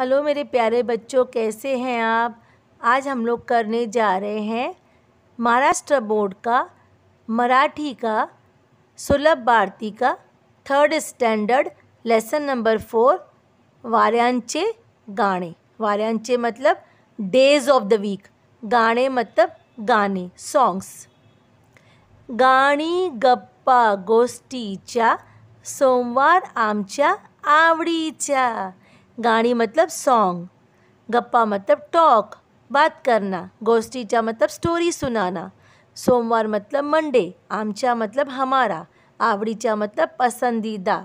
hello मेरे प्यारे बच्चों कैसे हैं आप आज हम लोग करने जा रहे हैं महाराष्ट्र बोर्ड का मराठी का सुलभ भारती का third standard lesson number four वार्यांचे गाने वार्यांचे मतलब डेज ऑफ द वीक गाने मतलब गाने सॉन्ग्स गाणी गप्पा गोष्टीच्या सोमवार आमचा आवडीच्या गाणी मतलब सॉन्ग गप्पा मतलब टॉक बात करना गोष्टीचा मतलब स्टोरी सुनाना सोमवार मतलब मंडे आमचा मतलब हमारा आवड़ीचा मतलब पसंदीदा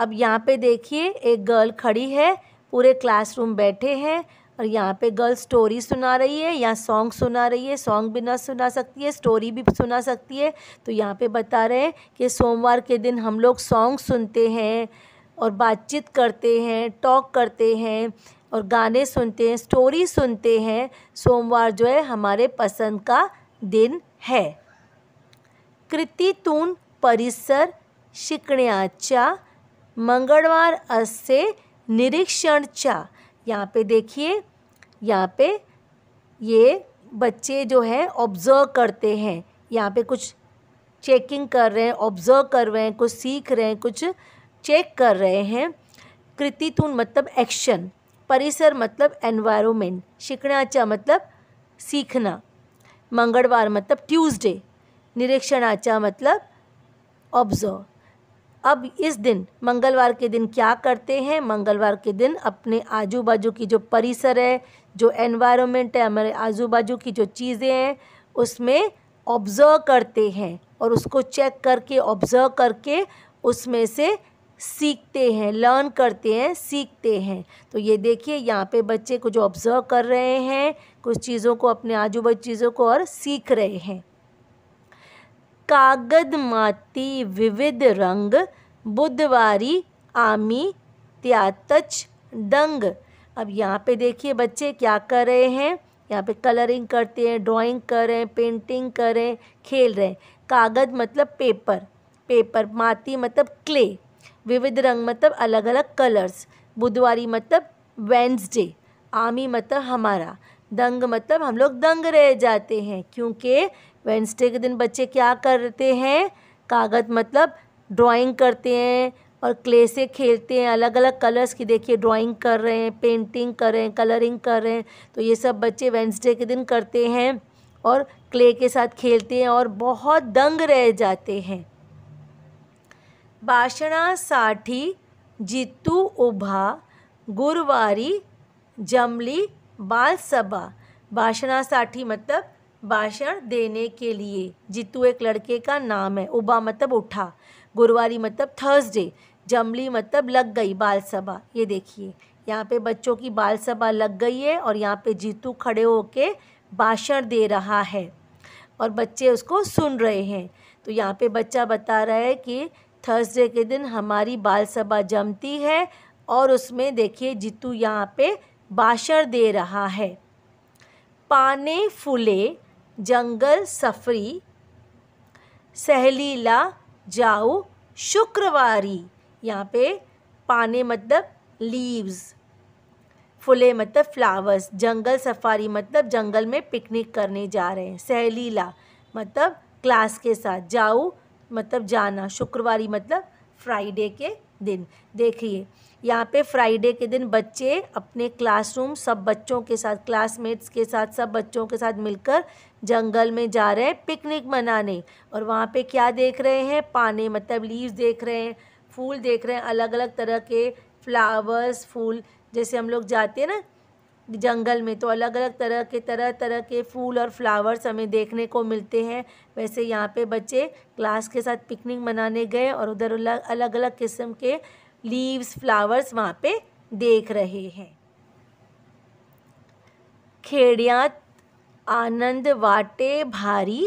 अब यहाँ पे देखिए एक गर्ल खड़ी है पूरे क्लासरूम बैठे हैं और यहाँ पे गर्ल स्टोरी सुना रही है या सॉन्ग सुना रही है सॉन्ग भी ना सुना सकती है स्टोरी भी सुना सकती है तो यहाँ पे बता रहे हैं कि सोमवार के दिन हम लोग सॉन्ग सुनते हैं और बातचीत करते हैं टॉक करते हैं और गाने सुनते हैं स्टोरी सुनते हैं सोमवार जो है हमारे पसंद का दिन है कृतितून परिसर शिकण्याचा मंगलवार निरीक्षण चा यहाँ पे देखिए यहाँ पे ये बच्चे जो है ऑब्ज़र्व करते हैं यहाँ पे कुछ चेकिंग कर रहे हैं ऑब्ज़र्व कर रहे हैं कुछ सीख रहे हैं कुछ चेक कर रहे हैं कृतितून मतलब एक्शन परिसर मतलब एनवायरमेंट शिकणाचा मतलब सीखना मंगलवार मतलब ट्यूसडे निरीक्षणाचा मतलब ऑब्जर्व अब इस दिन मंगलवार के दिन क्या करते हैं मंगलवार के दिन अपने आजू बाजू की जो परिसर है जो एनवायरमेंट है हमारे आजू बाजू की जो चीज़ें हैं उसमें ऑब्ज़र्व करते हैं और उसको चेक करके ऑब्ज़र्व करके उसमें से सीखते हैं लर्न करते हैं सीखते हैं तो ये देखिए यहाँ पे बच्चे कुछ ऑब्जर्व कर रहे हैं कुछ चीज़ों को अपने आजू बाजू चीज़ों को और सीख रहे हैं कागद माती विविध रंग बुधवारी आमी त्यातच दंग अब यहाँ पे देखिए बच्चे क्या कर रहे हैं यहाँ पे कलरिंग करते हैं ड्राइंग कर रहे हैं पेंटिंग कर रहे हैं खेल रहे हैं कागज मतलब पेपर पेपर माती मतलब क्ले विविध रंग मतलब अलग अलग कलर्स बुधवारी मतलब वेंसडे आमी मतलब हमारा दंग मतलब हम लोग दंग रह जाते हैं क्योंकि वेंसडे के दिन बच्चे क्या करते हैं कागज मतलब ड्राइंग करते हैं और क्ले से खेलते हैं अलग अलग कलर्स की देखिए ड्राइंग कर रहे हैं पेंटिंग कर रहे हैं कलरिंग कर रहे हैं तो ये सब बच्चे वेंसडे के दिन करते हैं और क्ले के साथ खेलते हैं और बहुत दंग रह जाते हैं भाषणासाठी जितू उभा गुरुवारी जमली बालसभा भाषणासाठी मतलब भाषण देने के लिए जितू एक लड़के का नाम है उबा मतलब उठा गुरुवारी मतलब थर्सडे जमली मतलब लग गई बाल सभा ये देखिए यहाँ पे बच्चों की बाल सभा लग गई है और यहाँ पे जीतू खड़े होके भाषण दे रहा है और बच्चे उसको सुन रहे हैं तो यहाँ पे बच्चा बता रहा है कि थर्सडे के दिन हमारी बाल सभा जमती है और उसमें देखिए जीतू यहाँ पे भाषण दे रहा है पाने फूले जंगल सफरी सहलीला जाऊ शुक्रवारी यहाँ पे पाने मतलब लीव्स फूले मतलब फ्लावर्स जंगल सफारी मतलब जंगल में पिकनिक करने जा रहे हैं सहलीला मतलब क्लास के साथ जाओ मतलब जाना शुक्रवार मतलब फ्राइडे के दिन देखिए यहाँ पे फ्राइडे के दिन बच्चे अपने क्लासरूम सब बच्चों के साथ क्लासमेट्स के साथ सब बच्चों के साथ मिलकर जंगल में जा रहे हैं पिकनिक मनाने और वहाँ पे क्या देख रहे हैं पाने मतलब लीव्स देख रहे हैं फूल देख रहे हैं अलग अलग तरह के फ्लावर्स फूल जैसे हम लोग जाते हैं ना जंगल में तो अलग अलग तरह के तरह तरह के फूल और फ्लावर्स हमें देखने को मिलते हैं वैसे यहाँ पे बच्चे क्लास के साथ पिकनिक मनाने गए और उधर अलग अलग किस्म के लीव्स फ्लावर्स वहाँ पे देख रहे हैं खेड़ियात आनंद वाटे भारी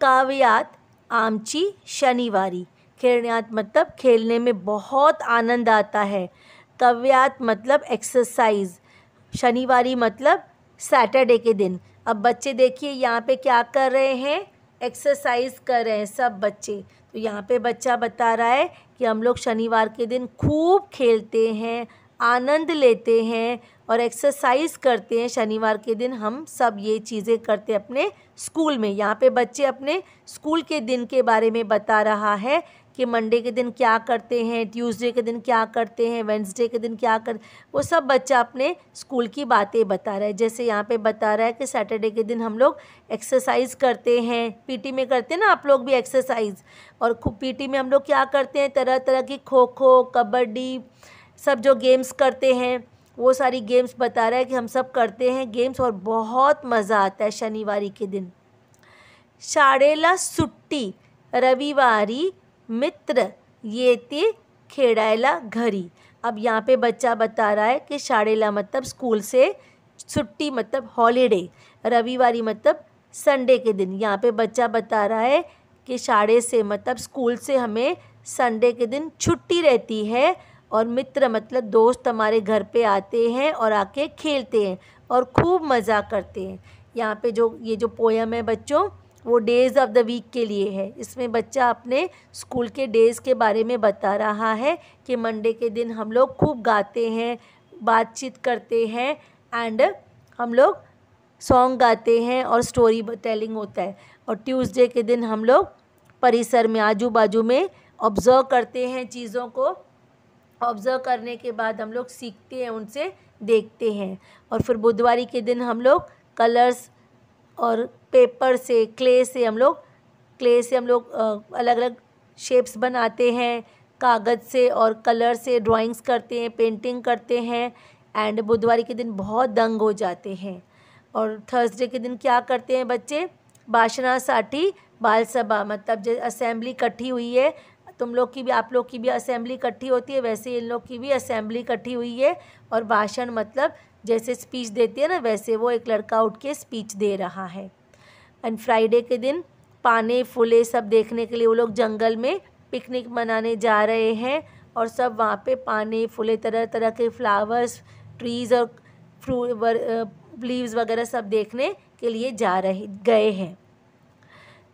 काव्यात आमची शनिवारी खेड़ियात मतलब खेलने में बहुत आनंद आता है कव्यात मतलब एक्सरसाइज शनिवार मतलब सैटरडे के दिन अब बच्चे देखिए यहाँ पे क्या कर रहे हैं एक्सरसाइज कर रहे हैं सब बच्चे तो यहाँ पे बच्चा बता रहा है कि हम लोग शनिवार के दिन खूब खेलते हैं आनंद लेते हैं और एक्सरसाइज करते हैं शनिवार के दिन हम सब ये चीज़ें करते हैं अपने स्कूल में यहाँ पे बच्चे अपने स्कूल के दिन के बारे में बता रहा है कि मंडे के दिन क्या करते हैं ट्यूसडे के दिन क्या करते हैं वेंसडे के दिन क्या कर वो सब बच्चा अपने स्कूल की बातें बता रहा है जैसे यहाँ पे बता रहा है कि सैटरडे के दिन हम लोग एक्सरसाइज करते हैं पीटी में करते हैं ना आप लोग भी एक्सरसाइज और पीटी में हम लोग क्या करते हैं तरह तरह की खो खो कबड्डी सब जो गेम्स करते हैं वो सारी गेम्स बता रहा है कि हम सब करते हैं गेम्स और बहुत मज़ा आता है शनिवार के दिन शाड़ेला सुट्टी रविवारी मित्र ये ते खेळायला घरी अब यहाँ पे बच्चा बता रहा है कि शाड़ेला मतलब स्कूल से छुट्टी मतलब हॉलीडे रविवारी मतलब संडे के दिन यहाँ पे बच्चा बता रहा है कि शाड़े से मतलब स्कूल से हमें संडे के दिन छुट्टी रहती है और मित्र मतलब दोस्त हमारे घर पे आते हैं और आके खेलते हैं और खूब मज़ा करते हैं यहाँ पे जो ये जो पोयम है बच्चों वो डेज़ ऑफ़ द वीक के लिए है इसमें बच्चा अपने स्कूल के डेज़ के बारे में बता रहा है कि मंडे के दिन हम लोग खूब गाते हैं बातचीत करते हैं एंड हम लोग सॉन्ग गाते हैं और स्टोरी टेलिंग होता है और ट्यूसडे के दिन हम लोग परिसर में आजू बाजू में ऑब्ज़र्व करते हैं चीज़ों को ऑब्ज़र्व करने के बाद हम लोग सीखते हैं उनसे देखते हैं और फिर बुधवारी के दिन हम लोग कलर्स और पेपर से क्ले से हम लोग क्ले से हम लोग अलग अलग शेप्स बनाते हैं कागज़ से और कलर से ड्राइंग्स करते हैं पेंटिंग करते हैं एंड बुधवार के दिन बहुत दंग हो जाते हैं और थर्सडे के दिन क्या करते हैं बच्चे बाशना साठी बाल सभा मतलब जो असेंबली इकट्ठी हुई है तुम लोग की भी आप लोग की भी असेंबली इकट्ठी होती है वैसे इन लोग की भी असेंबली इकट्ठी हुई है और भाषण मतलब जैसे स्पीच देती है ना वैसे वो एक लड़का उठ के स्पीच दे रहा है एंड फ्राइडे के दिन पाने फूले सब देखने के लिए वो लोग जंगल में पिकनिक मनाने जा रहे हैं और सब वहाँ पे पाने फूले तरह तरह के फ्लावर्स ट्रीज़ और फ्रू लीव्स वगैरह सब देखने के लिए जा रहे गए हैं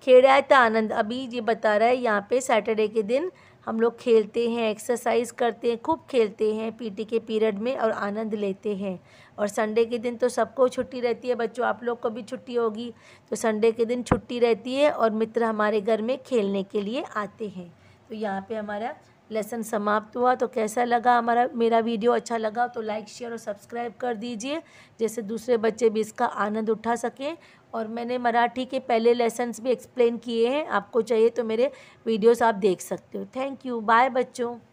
खेड़ा था तो आनंद अभी ये बता रहा है यहाँ पे सैटरडे के दिन हम लोग खेलते हैं एक्सरसाइज करते हैं खूब खेलते हैं पीटी के पीरियड में और आनंद लेते हैं और संडे के दिन तो सबको छुट्टी रहती है बच्चों आप लोग को भी छुट्टी होगी तो संडे के दिन छुट्टी रहती है और मित्र हमारे घर में खेलने के लिए आते हैं तो यहाँ पर हमारा लेसन समाप्त हुआ तो कैसा लगा हमारा मेरा वीडियो अच्छा लगा तो लाइक शेयर और सब्सक्राइब कर दीजिए जैसे दूसरे बच्चे भी इसका आनंद उठा सकें और मैंने मराठी के पहले लेसन्स भी एक्सप्लेन किए हैं आपको चाहिए तो मेरे वीडियोस आप देख सकते हो थैंक यू बाय बच्चों